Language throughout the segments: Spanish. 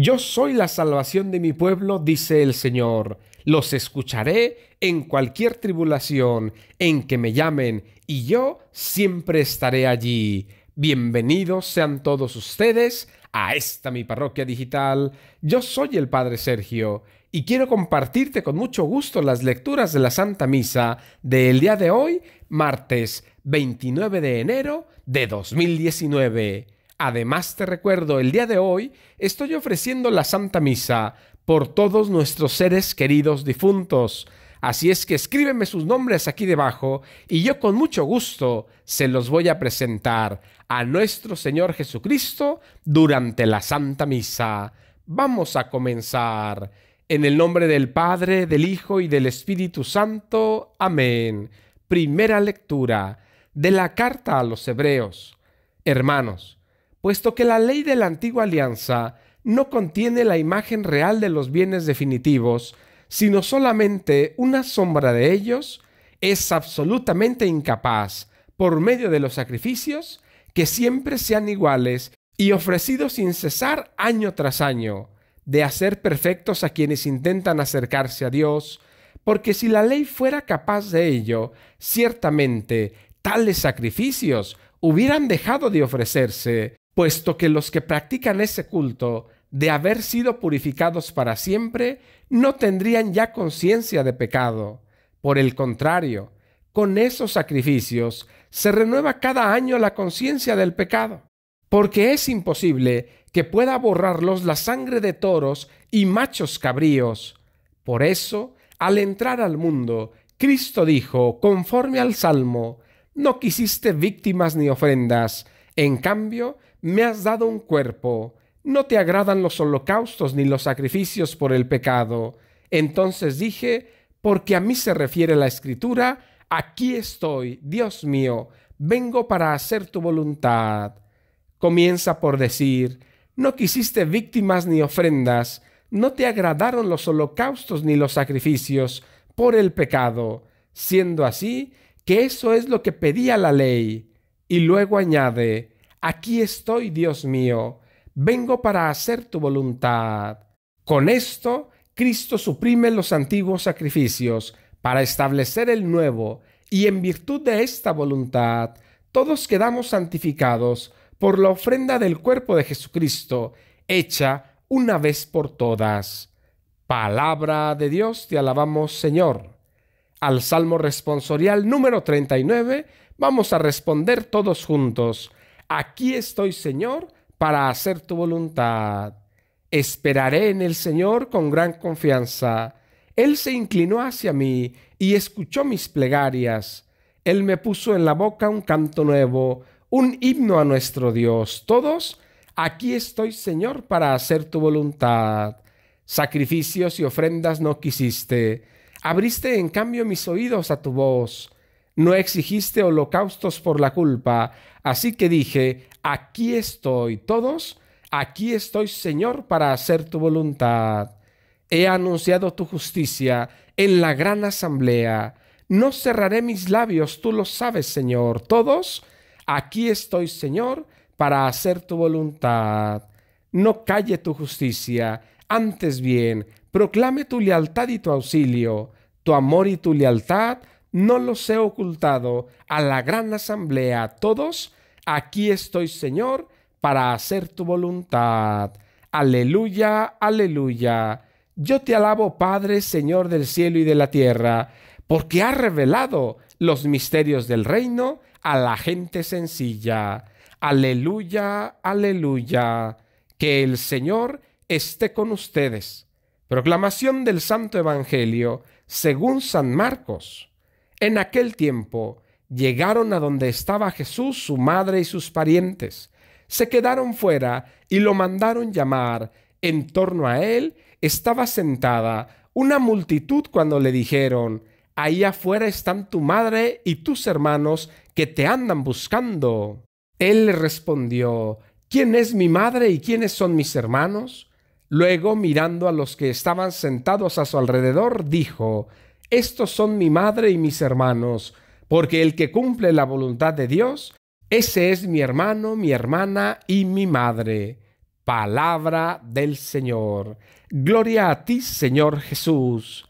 Yo soy la salvación de mi pueblo, dice el Señor. Los escucharé en cualquier tribulación en que me llamen, y yo siempre estaré allí. Bienvenidos sean todos ustedes a esta mi parroquia digital. Yo soy el Padre Sergio y quiero compartirte con mucho gusto las lecturas de la Santa Misa del día de hoy, martes 29 de enero de 2019. Además te recuerdo, el día de hoy estoy ofreciendo la Santa Misa por todos nuestros seres queridos difuntos. Así es que escríbeme sus nombres aquí debajo y yo con mucho gusto se los voy a presentar a nuestro Señor Jesucristo durante la Santa Misa. Vamos a comenzar. En el nombre del Padre, del Hijo y del Espíritu Santo. Amén. Primera lectura de la carta a los Hebreos. Hermanos, puesto que la ley de la antigua alianza no contiene la imagen real de los bienes definitivos, sino solamente una sombra de ellos, es absolutamente incapaz, por medio de los sacrificios, que siempre sean iguales y ofrecidos sin cesar año tras año, de hacer perfectos a quienes intentan acercarse a Dios, porque si la ley fuera capaz de ello, ciertamente tales sacrificios hubieran dejado de ofrecerse puesto que los que practican ese culto, de haber sido purificados para siempre, no tendrían ya conciencia de pecado. Por el contrario, con esos sacrificios se renueva cada año la conciencia del pecado, porque es imposible que pueda borrarlos la sangre de toros y machos cabríos. Por eso, al entrar al mundo, Cristo dijo, conforme al Salmo, no quisiste víctimas ni ofrendas, en cambio, me has dado un cuerpo, no te agradan los holocaustos ni los sacrificios por el pecado. Entonces dije, porque a mí se refiere la escritura, aquí estoy, Dios mío, vengo para hacer tu voluntad. Comienza por decir, no quisiste víctimas ni ofrendas, no te agradaron los holocaustos ni los sacrificios por el pecado, siendo así que eso es lo que pedía la ley. Y luego añade, Aquí estoy, Dios mío, vengo para hacer tu voluntad. Con esto, Cristo suprime los antiguos sacrificios para establecer el nuevo, y en virtud de esta voluntad, todos quedamos santificados por la ofrenda del cuerpo de Jesucristo, hecha una vez por todas. Palabra de Dios, te alabamos Señor. Al Salmo responsorial número 39 vamos a responder todos juntos Aquí estoy, Señor, para hacer tu voluntad. Esperaré en el Señor con gran confianza. Él se inclinó hacia mí y escuchó mis plegarias. Él me puso en la boca un canto nuevo, un himno a nuestro Dios. Todos, aquí estoy, Señor, para hacer tu voluntad. Sacrificios y ofrendas no quisiste. Abriste en cambio mis oídos a tu voz no exigiste holocaustos por la culpa. Así que dije, aquí estoy todos, aquí estoy Señor para hacer tu voluntad. He anunciado tu justicia en la gran asamblea. No cerraré mis labios, tú lo sabes Señor. Todos, aquí estoy Señor para hacer tu voluntad. No calle tu justicia, antes bien, proclame tu lealtad y tu auxilio, tu amor y tu lealtad no los he ocultado a la gran asamblea, todos, aquí estoy Señor, para hacer tu voluntad. Aleluya, aleluya. Yo te alabo, Padre, Señor del cielo y de la tierra, porque has revelado los misterios del reino a la gente sencilla. Aleluya, aleluya. Que el Señor esté con ustedes. Proclamación del Santo Evangelio según San Marcos. En aquel tiempo llegaron a donde estaba Jesús, su madre y sus parientes. Se quedaron fuera y lo mandaron llamar. En torno a él estaba sentada una multitud cuando le dijeron, Ahí afuera están tu madre y tus hermanos que te andan buscando. Él le respondió, ¿quién es mi madre y quiénes son mis hermanos? Luego, mirando a los que estaban sentados a su alrededor, dijo, estos son mi madre y mis hermanos, porque el que cumple la voluntad de Dios, ese es mi hermano, mi hermana y mi madre. Palabra del Señor. Gloria a ti, Señor Jesús.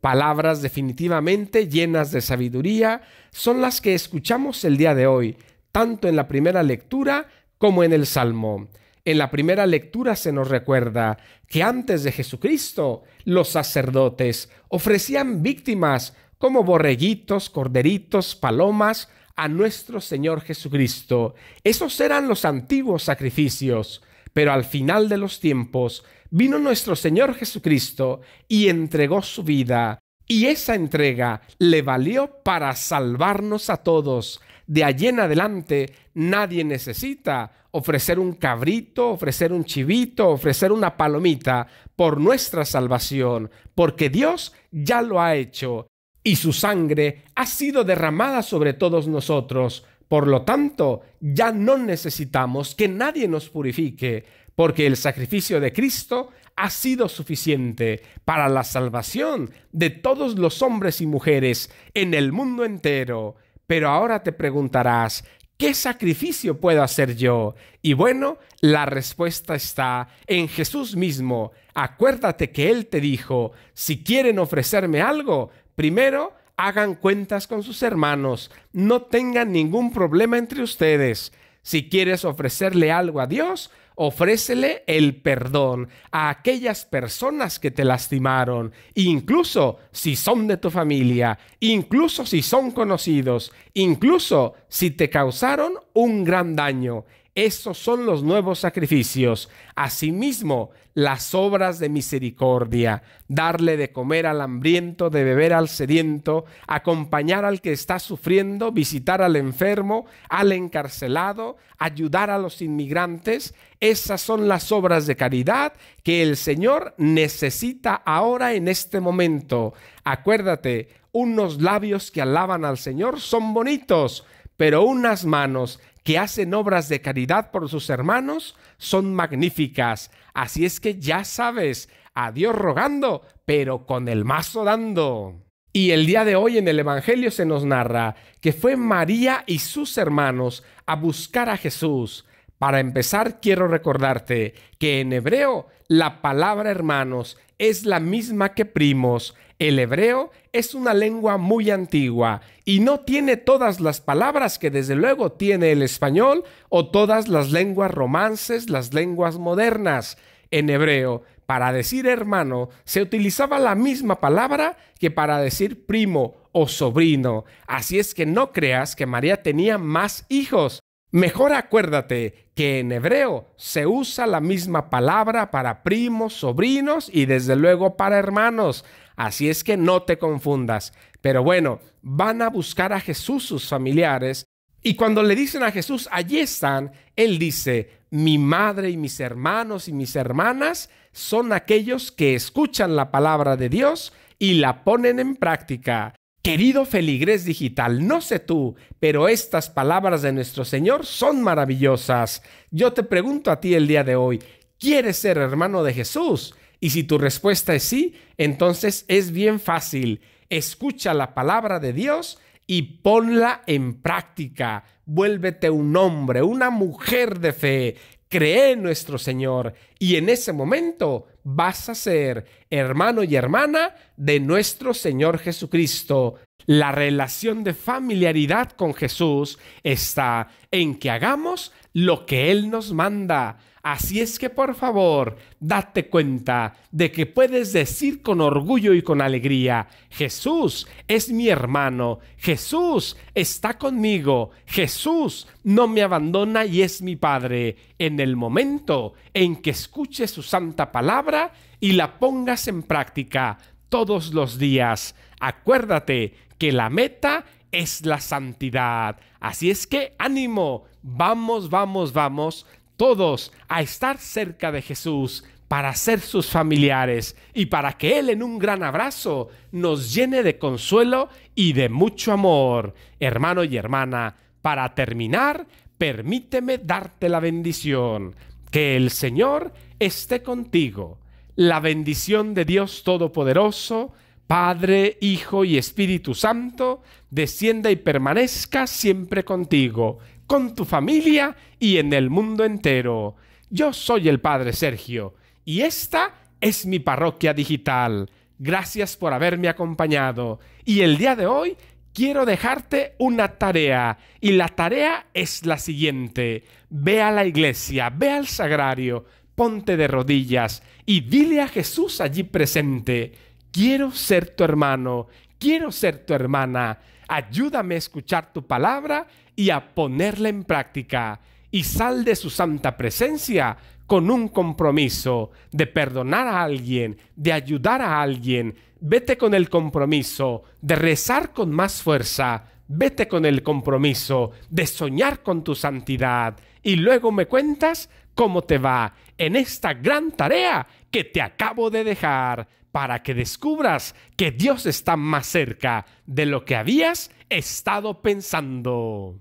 Palabras definitivamente llenas de sabiduría son las que escuchamos el día de hoy, tanto en la primera lectura como en el Salmo. En la primera lectura se nos recuerda que antes de Jesucristo los sacerdotes ofrecían víctimas como borreguitos, corderitos, palomas a nuestro Señor Jesucristo. Esos eran los antiguos sacrificios, pero al final de los tiempos vino nuestro Señor Jesucristo y entregó su vida, y esa entrega le valió para salvarnos a todos. De allí en adelante nadie necesita ofrecer un cabrito, ofrecer un chivito, ofrecer una palomita por nuestra salvación, porque Dios ya lo ha hecho y su sangre ha sido derramada sobre todos nosotros. Por lo tanto, ya no necesitamos que nadie nos purifique, porque el sacrificio de Cristo ha sido suficiente para la salvación de todos los hombres y mujeres en el mundo entero. Pero ahora te preguntarás, ¿Qué sacrificio puedo hacer yo? Y bueno, la respuesta está en Jesús mismo. Acuérdate que Él te dijo, si quieren ofrecerme algo, primero hagan cuentas con sus hermanos, no tengan ningún problema entre ustedes. Si quieres ofrecerle algo a Dios, Ofrécele el perdón a aquellas personas que te lastimaron, incluso si son de tu familia, incluso si son conocidos, incluso si te causaron un gran daño. Esos son los nuevos sacrificios. Asimismo, las obras de misericordia, darle de comer al hambriento, de beber al sediento, acompañar al que está sufriendo, visitar al enfermo, al encarcelado, ayudar a los inmigrantes. Esas son las obras de caridad que el Señor necesita ahora en este momento. Acuérdate, unos labios que alaban al Señor son bonitos, pero unas manos que hacen obras de caridad por sus hermanos son magníficas. Así es que ya sabes, a Dios rogando, pero con el mazo dando. Y el día de hoy en el Evangelio se nos narra que fue María y sus hermanos a buscar a Jesús. Para empezar, quiero recordarte que en hebreo la palabra hermanos es la misma que primos, el hebreo es una lengua muy antigua y no tiene todas las palabras que desde luego tiene el español o todas las lenguas romances, las lenguas modernas. En hebreo, para decir hermano, se utilizaba la misma palabra que para decir primo o sobrino. Así es que no creas que María tenía más hijos. Mejor acuérdate que en hebreo se usa la misma palabra para primos, sobrinos y desde luego para hermanos. Así es que no te confundas. Pero bueno, van a buscar a Jesús sus familiares y cuando le dicen a Jesús, allí están, él dice, mi madre y mis hermanos y mis hermanas son aquellos que escuchan la palabra de Dios y la ponen en práctica. Querido feligrés digital, no sé tú, pero estas palabras de nuestro Señor son maravillosas. Yo te pregunto a ti el día de hoy, ¿quieres ser hermano de Jesús? Y si tu respuesta es sí, entonces es bien fácil. Escucha la palabra de Dios y ponla en práctica. Vuélvete un hombre, una mujer de fe. Cree en nuestro Señor y en ese momento vas a ser hermano y hermana de nuestro Señor Jesucristo. La relación de familiaridad con Jesús está en que hagamos lo que Él nos manda. Así es que por favor, date cuenta de que puedes decir con orgullo y con alegría, Jesús es mi hermano, Jesús está conmigo, Jesús no me abandona y es mi Padre. En el momento en que escuches su santa palabra y la pongas en práctica todos los días, acuérdate que la meta es la santidad. Así es que ánimo, vamos, vamos, vamos todos a estar cerca de Jesús para ser sus familiares y para que Él en un gran abrazo nos llene de consuelo y de mucho amor. Hermano y hermana, para terminar, permíteme darte la bendición. Que el Señor esté contigo. La bendición de Dios Todopoderoso, Padre, Hijo y Espíritu Santo, descienda y permanezca siempre contigo con tu familia y en el mundo entero. Yo soy el Padre Sergio y esta es mi parroquia digital. Gracias por haberme acompañado y el día de hoy quiero dejarte una tarea y la tarea es la siguiente. Ve a la iglesia, ve al sagrario, ponte de rodillas y dile a Jesús allí presente, quiero ser tu hermano, quiero ser tu hermana Ayúdame a escuchar tu palabra y a ponerla en práctica. Y sal de su santa presencia con un compromiso de perdonar a alguien, de ayudar a alguien. Vete con el compromiso de rezar con más fuerza. Vete con el compromiso de soñar con tu santidad. Y luego me cuentas cómo te va en esta gran tarea que te acabo de dejar para que descubras que Dios está más cerca de lo que habías estado pensando.